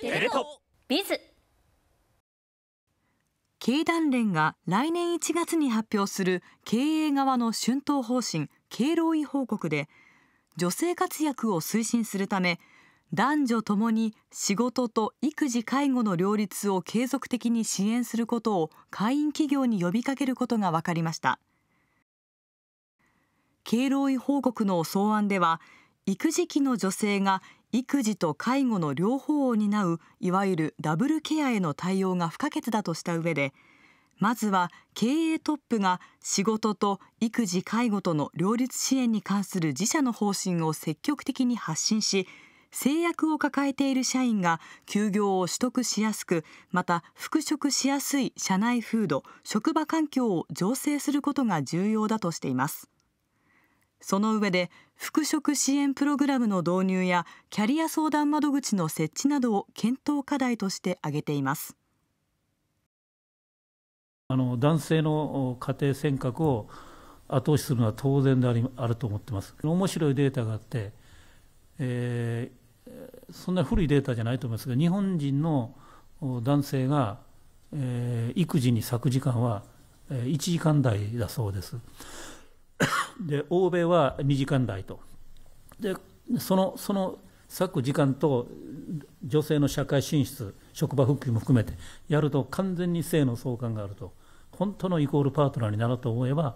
テレ東ビズ経団連が来年1月に発表する経営側の春闘方針経労委報告で女性活躍を推進するため男女ともに仕事と育児介護の両立を継続的に支援することを会員企業に呼びかけることが分かりました経労委報告の草案では育児期の女性が育児と介護の両方を担ういわゆるダブルケアへの対応が不可欠だとした上でまずは経営トップが仕事と育児・介護との両立支援に関する自社の方針を積極的に発信し制約を抱えている社員が休業を取得しやすくまた復職しやすい社内風土職場環境を醸成することが重要だとしています。その上で復職支援プログラムの導入やキャリア相談窓口の設置などを検討課題として挙げています。あの男性の家庭選択を後押しするのは当然でありあると思ってます。面白いデータがあって、えー、そんな古いデータじゃないと思いますが、日本人の男性が、えー、育児に割く時間は1時間台だそうです。で欧米は2時間台とでそのその割く時間と女性の社会進出職場復帰も含めてやると完全に性の相関があると本当のイコールパートナーになろうと思えばや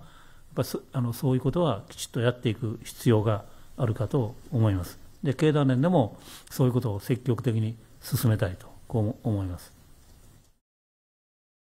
っぱあのそういうことはきちっとやっていく必要があるかと思いますで経団連でもそういうことを積極的に進めたいとこう思います